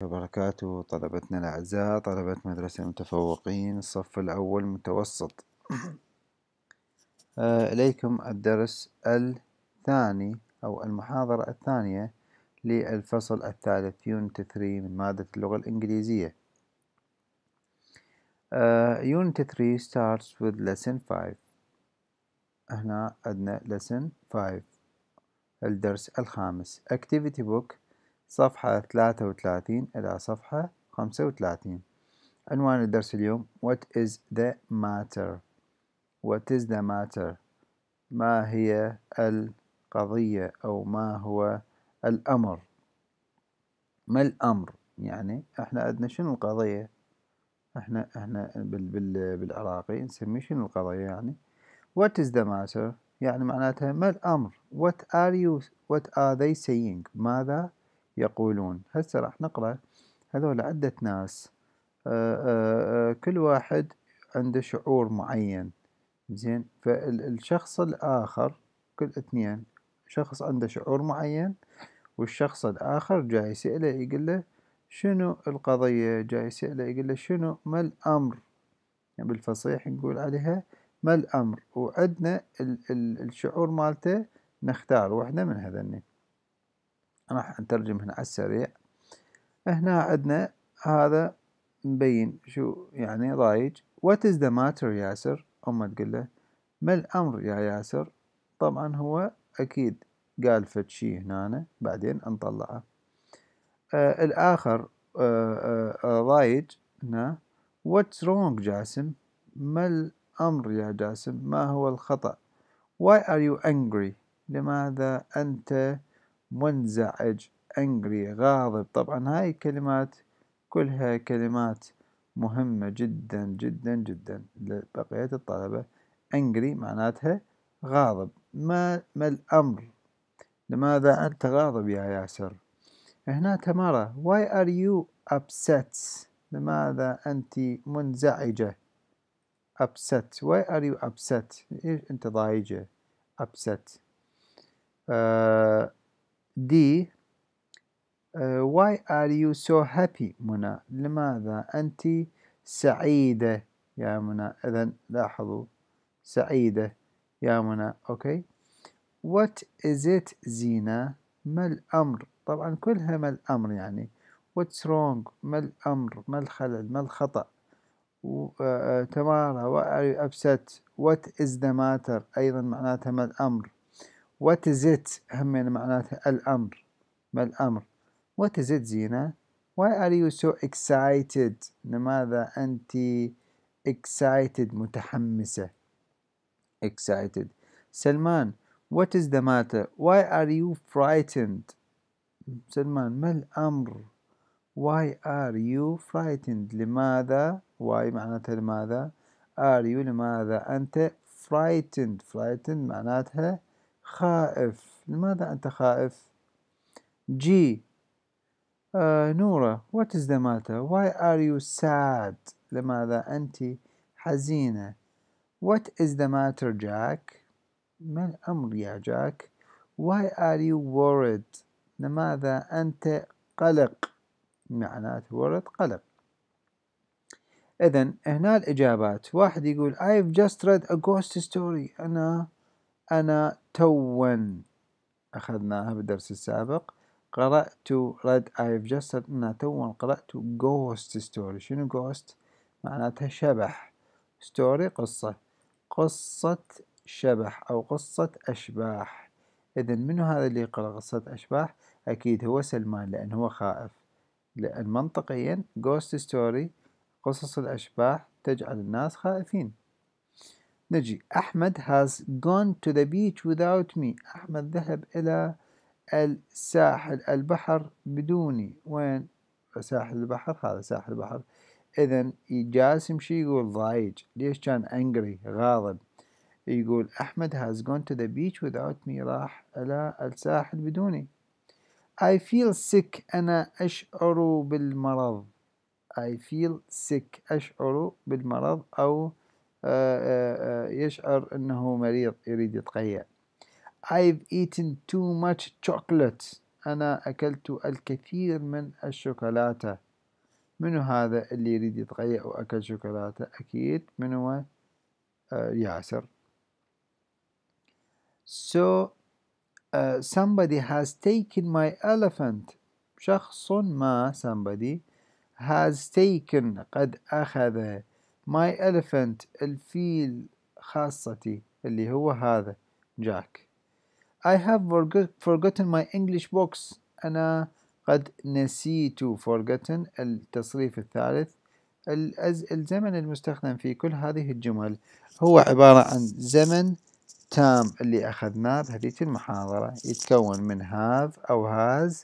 وبركاته طلبتنا الأعزاء طلبة مدرسة المتفوقين الصف الأول متوسط آه، إليكم الدرس الثاني أو المحاضرة الثانية للفصل الثالث يونت 3 من مادة اللغة الإنجليزية يونت آه، 3 starts with lesson 5 هنا عندنا lesson 5 الدرس الخامس activity book صفحة ثلاثة وثلاثين إلى صفحة خمسة وثلاثين عنوان الدرس اليوم What is the matter What is the matter ما هي القضية أو ما هو الأمر ما الأمر يعني إحنا عندنا شنو القضية إحنا إحنا بال بال بالعراقي نسميه شنو القضية يعني What is the matter يعني معناتها ما الأمر What are you What are they saying ماذا يقولون هسه راح نقرأ هذول عدة ناس آآ آه، آآ آه، آه، كل واحد عنده شعور معين زين فالشخص الآخر كل اثنين شخص عنده شعور معين والشخص الآخر جاي يسأله يقول له شنو القضية جاي يسأله يقول له شنو ما الأمر يعني بالفصيح نقول عليها ما الأمر وعدنا الشعور مالته نختار واحدة من هذني راح نترجم هنا على السريع هنا عندنا هذا مبين شو يعني ضايج وات از ذا ماتر ياسر أمه تقول له ما الأمر يا ياسر طبعا هو أكيد قال فد شي هنا بعدين نطلعه آه الآخر آه آه, آه، ضايج هنا واتس رونج جاسم ما الأمر يا جاسم ما هو الخطأ why are you angry لماذا أنت منزعج انجري غاضب طبعا هاي الكلمات كلها كلمات مهمة جدا جدا جدا لبقية الطلبة انجري معناتها غاضب ما ما الأمر لماذا أنت غاضب يا ياسر هنا تمارا why are you upset لماذا أنت منزعجة upset why are you upset ليش أنت ضايجة upset آه، دي واي ار يو سو هابي منى لماذا أنت سعيدة يا منى إذا لاحظوا سعيدة يا منى أوكي وات is it زينة ما الأمر طبعا كلها ما الأمر يعني what's wrong ما الأمر ما الخلل ما الخطأ آه، آه، تمارا وات are you upset what is the matter أيضا معناتها ما الأمر وات زيت همين معناته الأمر ما الأمر وات زيت زينة why are you so excited لماذا أنت excited متحمسة excited سلمان what is the matter why are you frightened سلمان ما الأمر why are you frightened لماذا why معناتها لماذا are you لماذا أنت frightened frightened معناتها خائف لماذا أنت خائف جي uh, آه، نورة what is the matter why are you sad لماذا أنت حزينة what is the matter Jack ما الأمر يا جاك why are you worried لماذا أنت قلق معناته ورد قلق إذن هنا الإجابات واحد يقول I've just read a ghost story أنا أنا تون أخذناها بالدرس السابق قرأت رد أيف جسد ان تون قرأت جوست ستوري شنو جوست معناتها شبح ستوري قصة قصة شبح أو قصة أشباح إذا منو هذا اللي يقرأ قصة أشباح؟ أكيد هو سلمان لأن هو خائف لأن منطقيا جوست ستوري قصص الأشباح تجعل الناس خائفين نجي أحمد has gone to the beach without me أحمد ذهب إلى الساحل البحر بدوني وين ساحل البحر هذا ساحل البحر إذا جالس يمشي يقول ضايج ليش كان angry غاضب يقول أحمد has gone to the beach without me راح إلى الساحل بدوني I feel sick أنا أشعر بالمرض I feel sick أشعر بالمرض أو آه، آه، آه، يشعر أنه مريض يريد يتقيأ I've eaten too much chocolate أنا أكلت الكثير من الشوكولاتة منو هذا اللي يريد يتقيأ وأكل شوكولاتة أكيد من هو ياسر So uh, somebody has taken my elephant شخص ما somebody has taken قد أخذ ماي elephant الفيل خاصتي اللي هو هذا جاك I have forgotten my English books أنا قد نسيت forgotten التصريف الثالث الزمن المستخدم في كل هذه الجمل هو عبارة عن زمن تام اللي أخذناه بهذيك المحاضرة يتكون من have أو has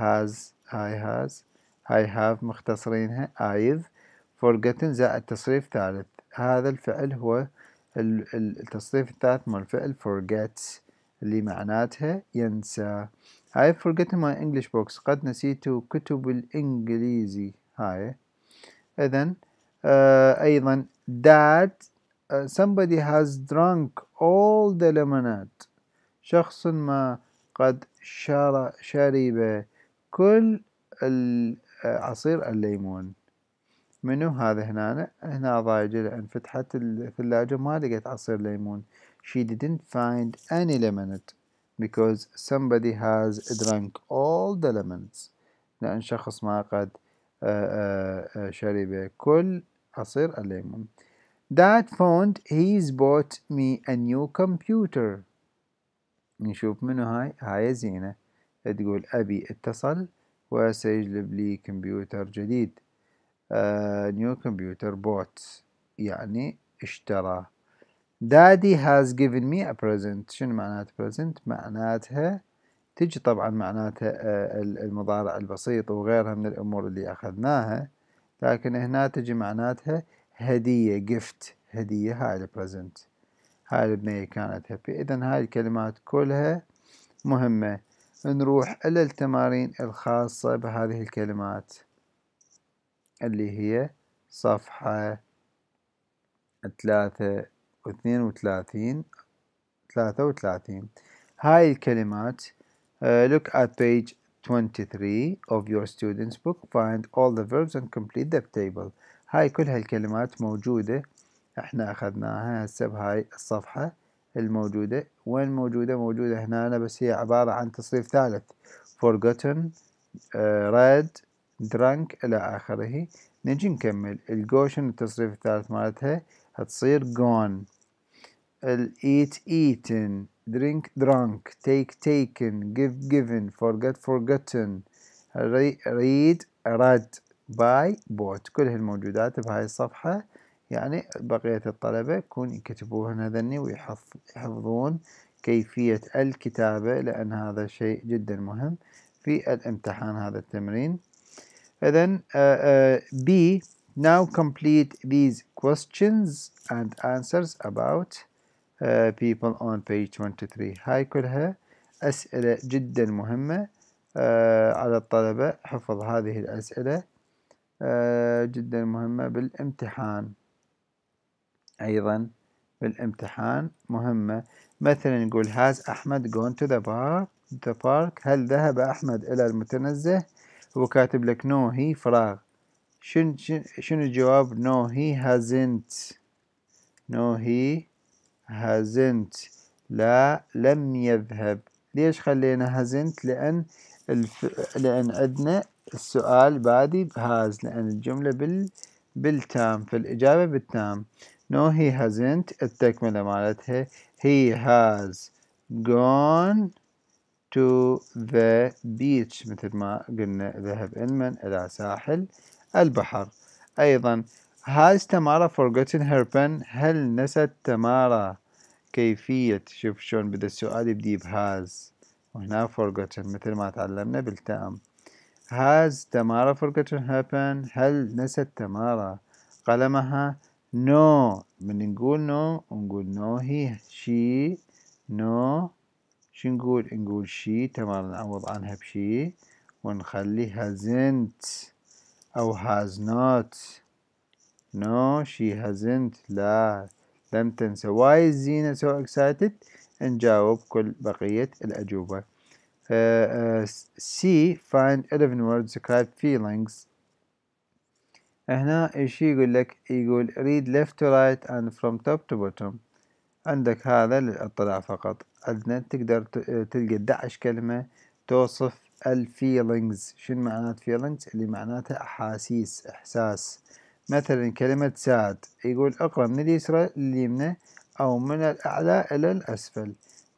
has I has I have مختصرينها I've forgotten زائد تصريف ثالث هذا الفعل هو التصريف الثالث من الفعل forget اللي معناتها ينسى هاي forgotten my English books قد نسيت كتب الإنجليزي هاي إذن uh, أيضا that uh, somebody has drunk all the lemonade شخص ما قد شرب كل آه، عصير الليمون منو هذا هنا هنا ضايجة لأن فتحت الثلاجة ما لقيت عصير ليمون she didn't find any lemonade because somebody has drunk all the lemons لأن شخص ما قد آه، آه، آه، شرب كل عصير الليمون Dad found he's bought me a new computer نشوف منو هاي هاي زينة تقول أبي اتصل وسيجلب لي كمبيوتر جديد نيو كمبيوتر بوت يعني اشترى دادي هاز جيفن مي ا بريزنت شنو معناته بريزنت معناتها تجي طبعا معناتها آه، المضارع البسيط وغيرها من الأمور اللي أخذناها لكن هنا تجي معناتها هدية جفت هدية هاي البريزنت هاي البنية كانت هبي إذا هاي الكلمات كلها مهمة نروح إلى التمارين الخاصة بهذه الكلمات اللي هي صفحة ثلاثة واثنين وثلاثين ثلاثة وثلاثين هاي الكلمات uh, look at page 23 of your student's book find all the verbs and complete the table هاي كل هالكلمات موجودة احنا اخذناها هسه بهاي الصفحة الموجودة وين موجودة موجودة هنا بس هي عبارة عن تصريف ثالث forgotten uh, آه، read درانك إلى آخره نجي نكمل الجوشن التصريف الثالث مالتها هتصير جون الإيت إيتن drink drunk take taken give given forget forgotten read read buy bought كل هالموجودات بهاي الصفحة يعني بقية الطلبة يكون يكتبوهن هذني ويحفظون كيفية الكتابة لأن هذا شيء جدا مهم في الامتحان هذا التمرين إذن آه، آه، B now complete these questions and answers about آه، people on page 23 هاي كلها أسئلة جدا مهمة uh, على الطلبة حفظ هذه الأسئلة uh, جدا مهمة بالامتحان أيضا بالامتحان مهمة مثلا نقول has أحمد gone to the park the park هل ذهب أحمد إلى المتنزه هو كاتب لك نو هي فراغ شنو شنو الجواب نو هي هازنت نو هي هازنت لا لم يذهب ليش خلينا هازنت لأن الف... لأن عندنا السؤال بادي بهاز لأن الجملة بال... بالتام فالإجابة بالتام نو هي هازنت التكملة مالتها هي هاز gone to the beach مثل ما قلنا ذهب إنمن إلى ساحل البحر أيضا Has Tamara forgotten her pen؟ هل نست تمارا كيفية شوف شلون بدأ السؤال يبدي بهاز وهنا forgotten مثل ما تعلمنا بالتأم Has Tamara forgotten her pen؟ هل نست تمارا قلمها؟ No من نقول no ونقول no he she no شو نقول نقول شي تمام نعوض عنها بشي ونخلي hasn't أو has not no she hasn't لا لم تنسى why is Zina so excited نجاوب كل بقية الأجوبة uh, uh, C find 11 words to describe feelings هنا ايش يقول لك يقول read left to right and from top to bottom عندك هذا للاطلاع فقط أذنان تقدر آه، تلقى 11 كلمة توصف الفيلينجز شنو معنات فيلينجز اللي معناتها أحاسيس إحساس مثلا كلمة ساد يقول اقرأ من اليسرى لليمنى أو من الأعلى إلى الأسفل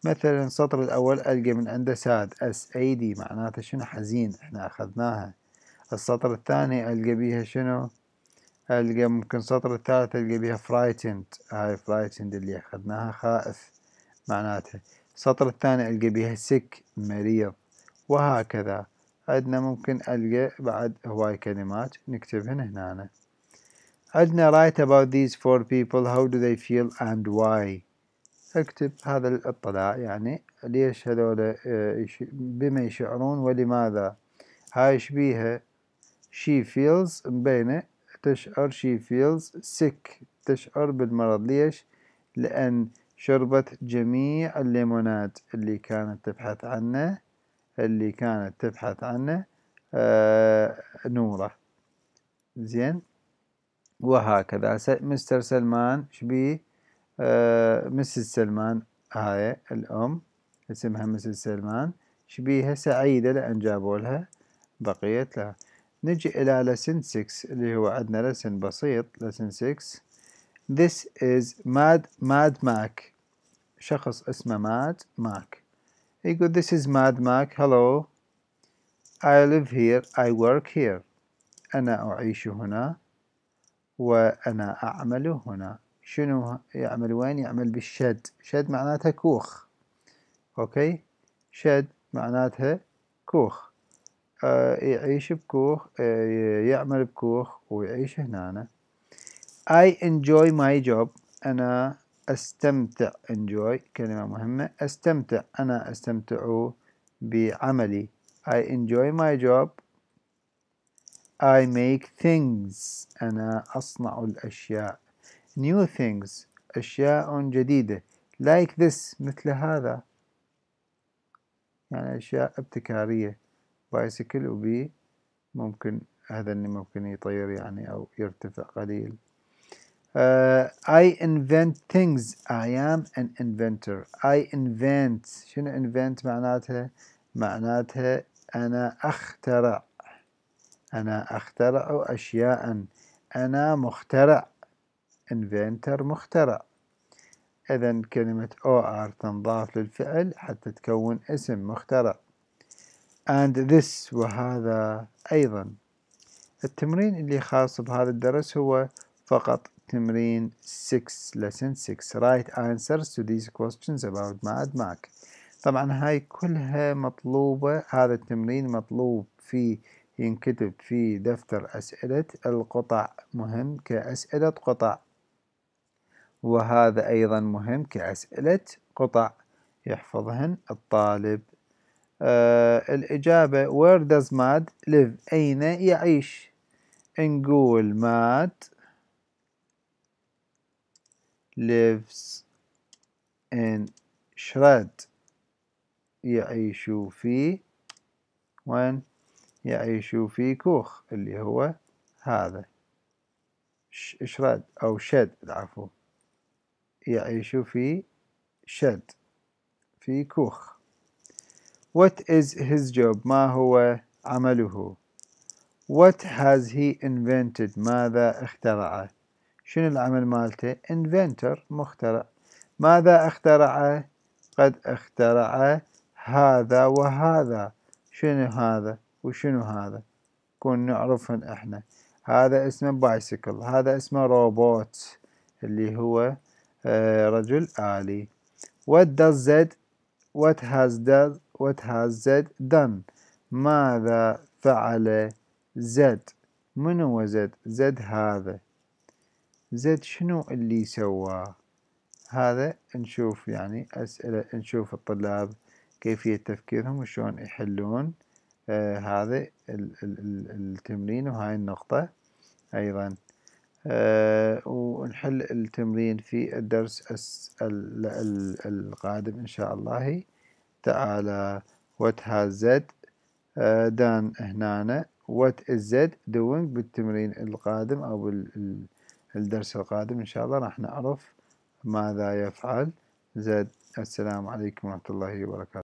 مثلا السطر الأول ألقى من عنده ساد أس أي دي معناته شنو حزين احنا أخذناها السطر الثاني ألقى بيها شنو ألقى ممكن السطر الثالث ألقى بيها فرايتند هاي فرايتند اللي أخذناها خائف معناتها السطر الثاني ألقى بيها سك مريض وهكذا عندنا ممكن ألقى بعد هواي كلمات نكتبهن هنا عندنا write about these four people how do they feel and why اكتب هذا الاطلاع يعني ليش هذول آه، بما يشعرون ولماذا هاي شبيها she feels مبينة تشعر she feels sick تشعر بالمرض ليش لأن شربت جميع الليمونات اللي كانت تبحث عنه اللي كانت تبحث عنه آه نورة زين وهكذا مستر سلمان شبيه آه مسز سلمان هاي الأم اسمها مسز سلمان شبيها سعيدة لأن جابوا لها بقيت لها نجي إلى لسن 6 اللي هو عندنا لسن بسيط لسن 6 This is Mad Mad Mac شخص اسمه Mad Mac يقول This is Mad Mac Hello I live here I work here أنا أعيش هنا وأنا أعمل هنا شنو يعمل وين يعمل بالشد شد معناتها كوخ أوكي شد معناتها كوخ آه، يعيش بكوخ آه، يعمل بكوخ ويعيش هنا أنا. I enjoy my job أنا أستمتع enjoy كلمة مهمة أستمتع أنا أستمتع بعملي I enjoy my job I make things أنا أصنع الأشياء new things أشياء جديدة like this مثل هذا يعني أشياء ابتكارية بايسكل وبي ممكن هذا اللي ممكن يطير يعني أو يرتفع قليل Uh, I invent things I am an inventor I invent شنو invent معناتها معناتها أنا أخترع أنا أخترع أشياء أنا مخترع inventor مخترع إذا كلمة OR تنضاف للفعل حتى تكون اسم مخترع and this وهذا أيضا التمرين اللي خاص بهذا الدرس هو فقط تمرين 6 lesson 6 write answers to these questions about Mad معك طبعا هاي كلها مطلوبة هذا التمرين مطلوب في ينكتب في دفتر أسئلة القطع مهم كأسئلة قطع وهذا أيضا مهم كأسئلة قطع يحفظهن الطالب آه الإجابة where does Mad live أين يعيش نقول Mad lives in shred يعيش في وين يعيش في كوخ اللي هو هذا شرد أو شد العفو يعيش في شد في كوخ What is his job ما هو عمله What has he invented ماذا اخترعه شنو العمل مالته انفنتر مخترع ماذا اخترعه قد اخترع هذا وهذا شنو هذا وشنو هذا كون نعرفهن احنا هذا اسمه بايسكل هذا اسمه روبوت اللي هو آه، رجل آلي what does Z what has does what has Z done ماذا فعل Z من هو Z Z هذا زد شنو اللي سواه هذا نشوف يعني أسئلة نشوف الطلاب كيفية تفكيرهم وشون يحلون آه هذا التمرين وهاي النقطة أيضا آه ونحل التمرين في الدرس القادم إن شاء الله تعالى what has Z آه done هنا what is Z doing بالتمرين القادم أو بال الدرس القادم إن شاء الله راح نعرف ماذا يفعل زد السلام عليكم ورحمة الله وبركاته